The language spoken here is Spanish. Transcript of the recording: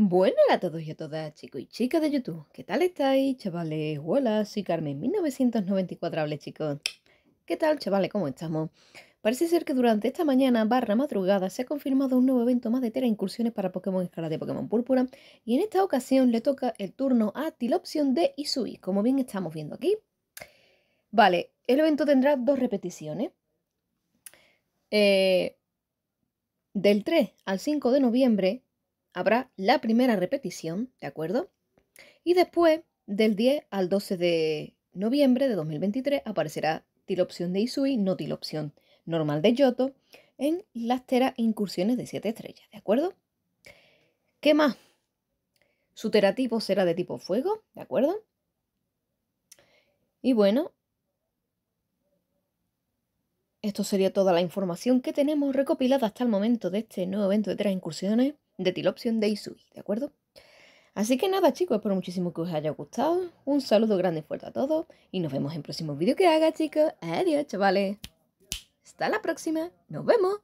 Buenas a todos y a todas, chicos y chicas de YouTube. ¿Qué tal estáis, chavales? Hola, soy Carmen 1994, hable chicos. ¿Qué tal, chavales? ¿Cómo estamos? Parece ser que durante esta mañana barra madrugada se ha confirmado un nuevo evento más de Tera Incursiones para Pokémon Escarlata y Pokémon Púrpura. Y en esta ocasión le toca el turno a Tilopción de Isui, como bien estamos viendo aquí. Vale, el evento tendrá dos repeticiones. Eh, del 3 al 5 de noviembre habrá la primera repetición, ¿de acuerdo? Y después, del 10 al 12 de noviembre de 2023, aparecerá tilopción de Isui, no tilopción normal de Yoto, en las teras incursiones de 7 estrellas, ¿de acuerdo? ¿Qué más? Su teratipo será de tipo fuego, ¿de acuerdo? Y bueno, esto sería toda la información que tenemos recopilada hasta el momento de este nuevo evento de tres incursiones de opción de Isui, ¿de acuerdo? Así que nada chicos, espero muchísimo que os haya gustado. Un saludo grande y fuerte a todos. Y nos vemos en próximo vídeo que haga chicos. Adiós chavales. Hasta la próxima. Nos vemos.